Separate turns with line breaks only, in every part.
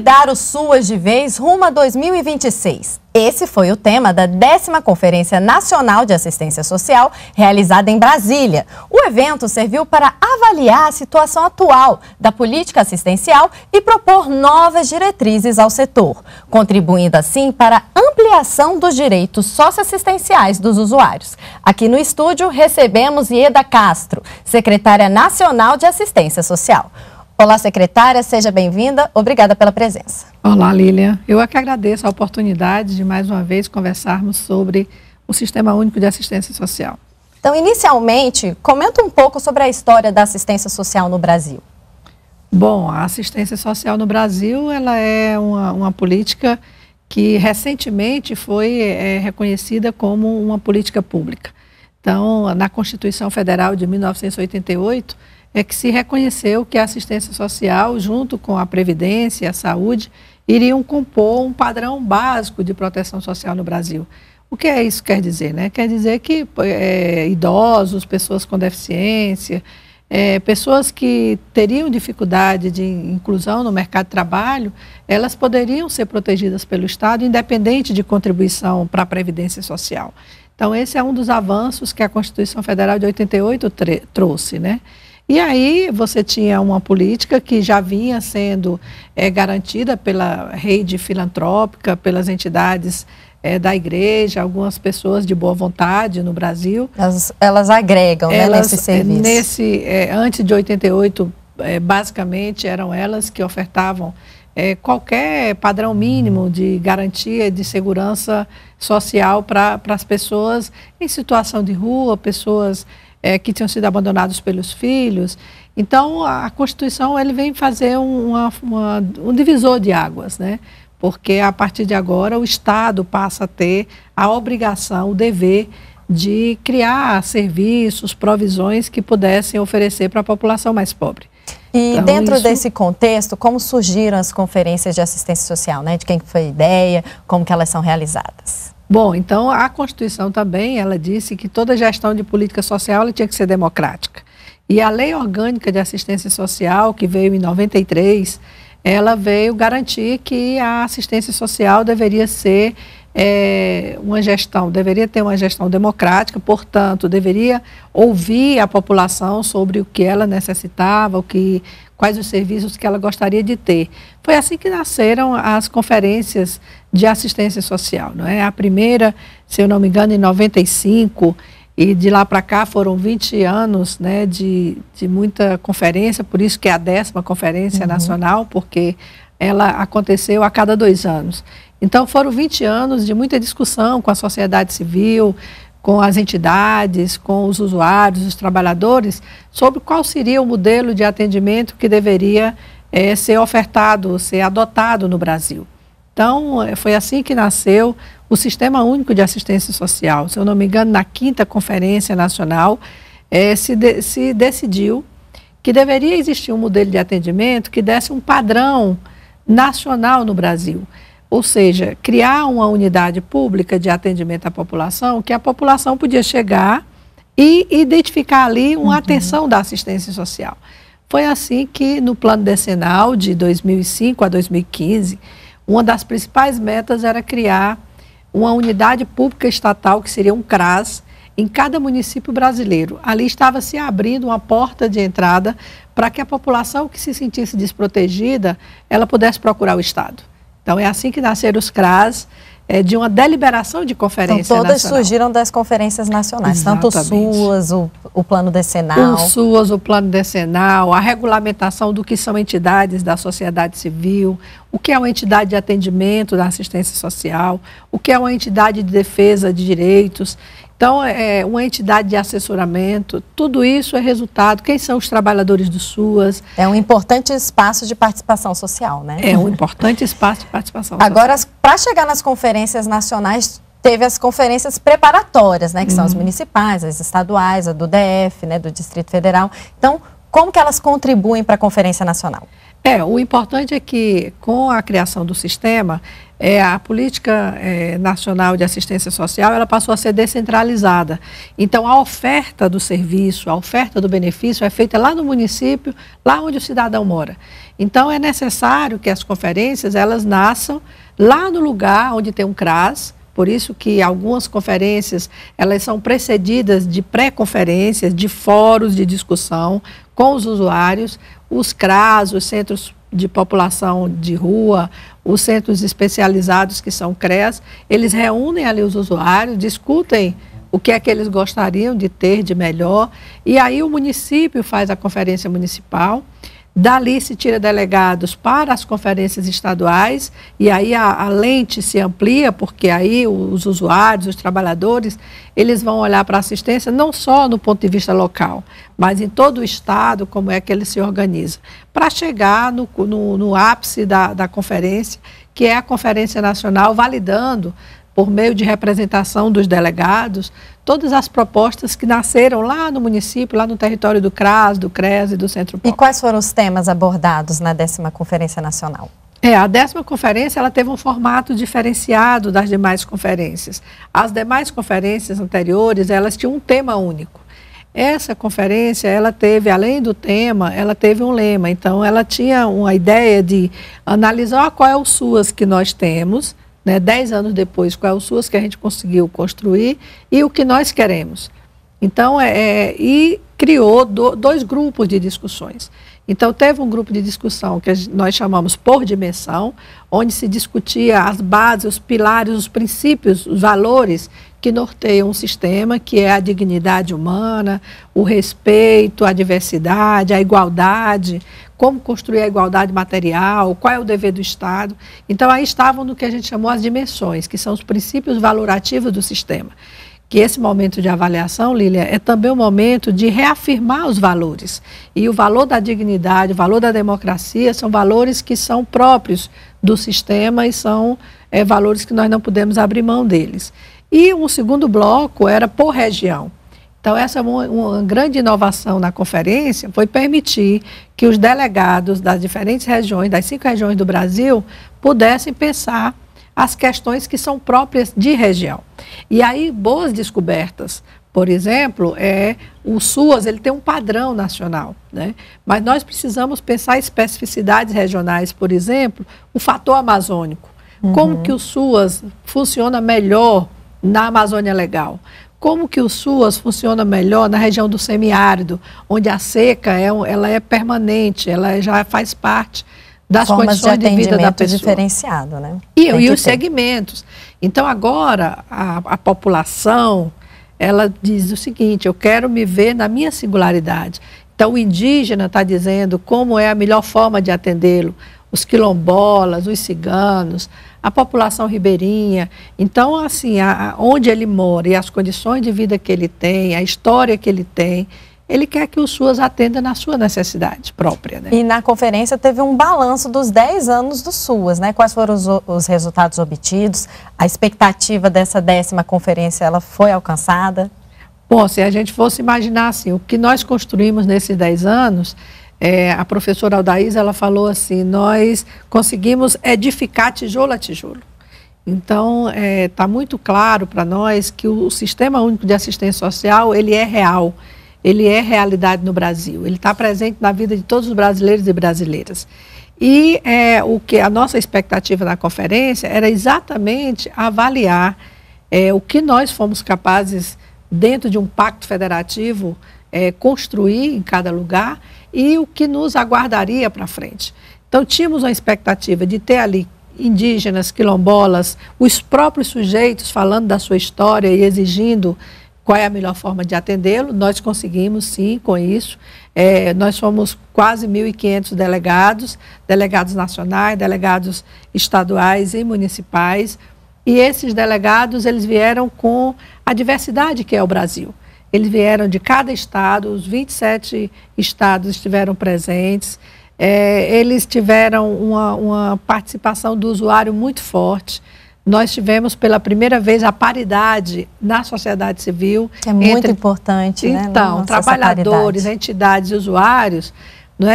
dar o SUAS de vez rumo a 2026. Esse foi o tema da décima Conferência Nacional de Assistência Social, realizada em Brasília. O evento serviu para avaliar a situação atual da política assistencial e propor novas diretrizes ao setor, contribuindo assim para a ampliação dos direitos socioassistenciais dos usuários. Aqui no estúdio recebemos Ieda Castro, secretária nacional de Assistência Social. Olá, secretária, seja bem-vinda. Obrigada pela presença.
Olá, Lília.
Eu é que agradeço a oportunidade de mais uma vez
conversarmos
sobre o Sistema Único de Assistência Social. Então, inicialmente, comenta um pouco sobre a história da assistência social no Brasil. Bom, a assistência social
no Brasil ela é uma, uma política que recentemente foi é, reconhecida como uma política pública. Então, na Constituição Federal de 1988, é que se reconheceu que a assistência social, junto com a previdência e a saúde, iriam compor um padrão básico de proteção social no Brasil. O que é isso quer dizer? Né? Quer dizer que é, idosos, pessoas com deficiência, é, pessoas que teriam dificuldade de inclusão no mercado de trabalho, elas poderiam ser protegidas pelo Estado, independente de contribuição para a Previdência Social. Então, esse é um dos avanços que a Constituição Federal de 88 trouxe, né? E aí você tinha uma política que já vinha sendo é, garantida pela rede filantrópica, pelas entidades é, da igreja, algumas pessoas de boa vontade no Brasil. Elas, elas agregam né, elas, né, nesse serviço. Nesse, é, antes de 88, basicamente eram elas que ofertavam qualquer padrão mínimo de garantia de segurança social para as pessoas em situação de rua, pessoas é, que tinham sido abandonados pelos filhos. Então, a Constituição ele vem fazer uma, uma, um divisor de águas, né? porque a partir de agora o Estado passa a ter a obrigação, o dever de criar serviços, provisões que pudessem oferecer para a população mais pobre.
E então, dentro isso... desse contexto, como surgiram as conferências de assistência social, né? De quem foi a ideia, como que elas são realizadas?
Bom, então a Constituição também, ela disse que toda gestão de política social tinha que ser democrática. E a Lei Orgânica de Assistência Social, que veio em 93, ela veio garantir que a assistência social deveria ser é, uma gestão, deveria ter uma gestão democrática, portanto, deveria ouvir a população sobre o que ela necessitava, o que, quais os serviços que ela gostaria de ter. Foi assim que nasceram as conferências de assistência social, não é? A primeira, se eu não me engano, em 95, e de lá para cá foram 20 anos né, de, de muita conferência, por isso que é a décima conferência uhum. nacional, porque ela aconteceu a cada dois anos. Então foram 20 anos de muita discussão com a sociedade civil, com as entidades, com os usuários, os trabalhadores, sobre qual seria o modelo de atendimento que deveria é, ser ofertado, ser adotado no Brasil. Então, eh, foi assim que nasceu o Sistema Único de Assistência Social. Se eu não me engano, na quinta Conferência Nacional, é, se, de, se decidiu que deveria existir um modelo de atendimento que desse um padrão nacional no Brasil. Ou seja, criar uma unidade pública de atendimento à população que a população podia chegar e identificar ali uma uhum. atenção da assistência social. Foi assim que, no plano decenal de 2005 a 2015, uma das principais metas era criar uma unidade pública estatal, que seria um CRAS, em cada município brasileiro. Ali estava se abrindo uma porta de entrada para que a população que se sentisse desprotegida, ela pudesse procurar o Estado. Então é assim que nasceram os CRAS, é, de uma deliberação de
conferência então, todas nacional. surgiram das conferências nacionais, Exatamente. tanto o SUAS, o, o plano decenal. O SUAS,
o plano decenal, a regulamentação do que são entidades da sociedade civil, o que é uma entidade de atendimento da assistência social, o que é uma entidade de defesa de direitos. Então, é, é uma entidade de assessoramento, tudo isso é
resultado. Quem são os trabalhadores do SUAS? É um importante espaço de participação social, né? É um
importante espaço
de participação Agora, social. Agora, para chegar nas conferências nacionais, teve as conferências preparatórias, né? Que uhum. são as uhum. municipais, as estaduais, a do DF, né? Do Distrito Federal. Então, como que elas contribuem para a Conferência Nacional? É, o importante é
que com a criação do sistema, é, a política é, nacional de assistência social ela passou a ser descentralizada. Então a oferta do serviço, a oferta do benefício é feita lá no município, lá onde o cidadão mora. Então é necessário que as conferências elas nasçam lá no lugar onde tem um CRAS, por isso que algumas conferências, elas são precedidas de pré-conferências, de fóruns de discussão com os usuários os CRAS, os Centros de População de Rua, os Centros Especializados, que são CRES, eles reúnem ali os usuários, discutem o que é que eles gostariam de ter de melhor, e aí o município faz a conferência municipal Dali se tira delegados para as conferências estaduais e aí a, a, lente se amplia, porque aí os usuários, os trabalhadores, eles vão olhar para a assistência não só no ponto de vista local, mas em todo o estado, como é que ele se organiza, para chegar no, no, no ápice da, da conferência, que é a Conferência Nacional, validando por meio de representação dos delegados, todas as propostas que nasceram lá no município, lá no território
do CRAS, do CRES e do Centro Público. E quais foram os temas abordados na décima Conferência Nacional?
É, a décima conferência ela teve um formato diferenciado das demais conferências. As demais conferências anteriores, elas tinham um tema único. Essa conferência, ela teve, além do tema, ela teve um lema. Então, ela tinha uma ideia de analisar qual é o SUAS que nós temos né, dez anos depois, quais é os SUS que a gente conseguiu construir e o que nós queremos. Então, é, é e criou do, dois grupos de discussões. Então, teve um grupo de discussão que nós chamamos por dimensão, onde se discutia as bases, os pilares, os princípios, os valores que norteiam um sistema, que é a dignidade humana, o respeito, a diversidade, a igualdade, como construir a igualdade material, qual é o dever do Estado. Então, aí estavam no que a gente chamou as dimensões, que são os princípios valorativos do sistema que esse momento de avaliação, Lília, é também um momento de reafirmar os valores. E o valor da dignidade, o valor da democracia são valores que são próprios do sistema e são é, valores que nós não podemos abrir mão deles. E um segundo bloco era por região. Então, essa é uma, uma, grande inovação na conferência, foi permitir que os delegados das diferentes regiões, das cinco regiões do Brasil, pudessem pensar as questões que são próprias de região. E aí, boas descobertas. Por exemplo, é, o SUAS ele tem um padrão nacional, né? mas nós precisamos pensar especificidades regionais, por exemplo, o fator amazônico. Uhum. Como que o SUAS funciona melhor na Amazônia Legal? Como que o SUAS funciona melhor na região do semiárido, onde a seca é, ela é permanente, ela já faz parte das Formas condições de, de vida da pessoa. diferenciado,
né? E, e os ter.
segmentos. Então, agora, a, a população, ela diz o seguinte, eu quero me ver na minha singularidade. Então, o indígena está dizendo como é a melhor forma de atendê-lo. Os quilombolas, os ciganos, a população ribeirinha. Então, assim, a, a, onde ele mora e as condições de vida que ele tem, a história que ele tem, ele quer que o
SUAS atenda na sua necessidade
própria. Né? E
na conferência teve um balanço dos 10 anos do SUAS, né? Quais foram os, os resultados obtidos? A expectativa dessa décima conferência, ela foi alcançada? Bom, se a gente fosse imaginar assim, o que nós construímos
nesses 10 anos, é, a professora Aldaís, ela falou assim, nós conseguimos edificar tijolo a tijolo. Então, está é, tá muito claro para nós que o Sistema Único de Assistência Social, ele é real ele é realidade no Brasil, ele está presente na vida de todos os brasileiros e brasileiras. E é, o que a nossa expectativa na conferência era exatamente avaliar é, o que nós fomos capazes, dentro de um pacto federativo, é, construir em cada lugar e o que nos aguardaria para frente. Então, tínhamos a expectativa de ter ali indígenas, quilombolas, os próprios sujeitos falando da sua história e exigindo qual é a melhor forma de atendê-lo. Nós conseguimos, sim, com isso. É, nós somos quase 1.500 delegados, delegados nacionais, delegados estaduais e municipais. E esses delegados, eles vieram com a diversidade que é o Brasil. Eles vieram de cada estado, os 27 estados estiveram presentes. É, eles tiveram uma, uma participação do usuário muito forte nós tivemos pela primeira vez a paridade na sociedade civil. É muito entre, importante, né, então, né? Então, trabalhadores, entidades usuários usuários,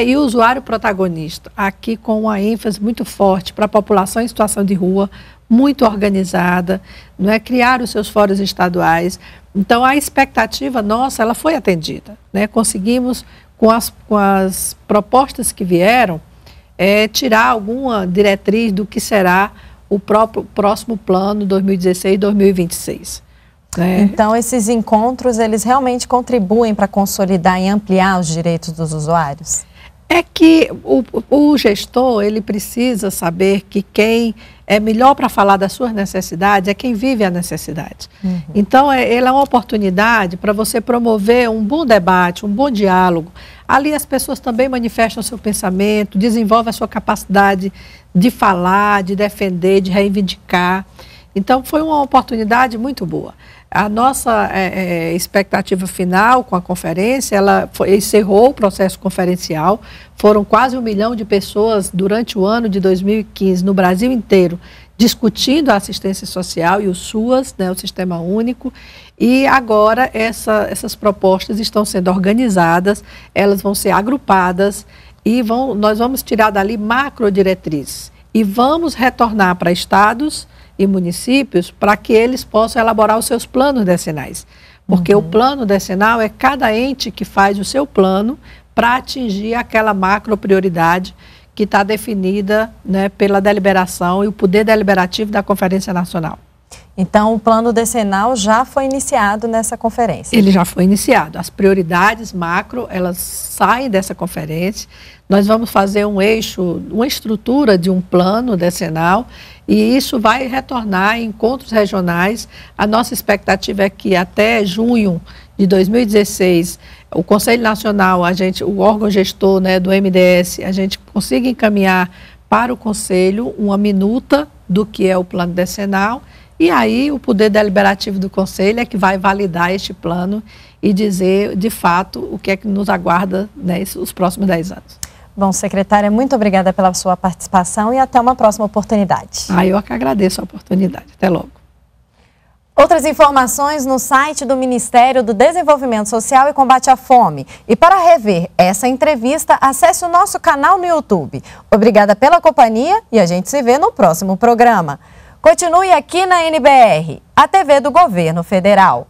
é e o usuário protagonista, aqui com uma ênfase muito forte para a população em situação de rua, muito organizada, não é criar os seus fóruns estaduais. Então, a expectativa nossa, ela foi atendida. Né? Conseguimos, com as, com as propostas que vieram, é, tirar alguma diretriz do que será o próprio, próximo plano 2016-2026.
Né? Então, esses encontros, eles realmente contribuem para consolidar e ampliar os direitos dos usuários? É que o, o gestor, ele precisa
saber que quem é melhor para falar das suas necessidades é quem vive a necessidade. Uhum. Então, é, ele é uma oportunidade para você promover um bom debate, um bom diálogo, Ali as pessoas também manifestam seu pensamento, desenvolvem a sua capacidade de falar, de defender, de reivindicar. Então, foi uma oportunidade muito boa. A nossa é, é, expectativa final com a conferência, ela foi, encerrou o processo conferencial. Foram quase um milhão de pessoas durante o ano de 2015 no Brasil inteiro discutindo a assistência social e o SUAS, né, o Sistema Único, e agora essa, essas propostas estão sendo organizadas, elas vão ser agrupadas e vão, nós vamos tirar dali macrodiretrizes e vamos retornar para estados e municípios para que eles possam elaborar os seus planos decenais. Porque uhum. o plano decenal é cada ente que faz o seu plano para atingir aquela macro prioridade que está definida né, pela deliberação e o poder deliberativo da Conferência Nacional.
Então, o plano decenal já foi iniciado nessa conferência? Ele já
foi iniciado. As prioridades macro, elas saem dessa conferência. Nós vamos fazer um eixo, uma estrutura de um plano decenal e isso vai retornar em encontros regionais. A nossa expectativa é que até junho de 2016, o Conselho Nacional, a gente, o órgão gestor né, do MDS, a gente consiga encaminhar para o Conselho uma minuta do que é o plano decenal. E aí o poder deliberativo do Conselho é que vai validar este plano e dizer, de fato, o que é que nos
aguarda né, os próximos 10 anos. Bom, secretária, muito obrigada pela sua participação e até uma próxima oportunidade. Ah, eu que agradeço a oportunidade. Até logo. Outras informações no site do Ministério do Desenvolvimento Social e Combate à Fome. E para rever essa entrevista, acesse o nosso canal no YouTube. Obrigada pela companhia e a gente se vê no próximo programa. Continue aqui na NBR, a TV do Governo Federal.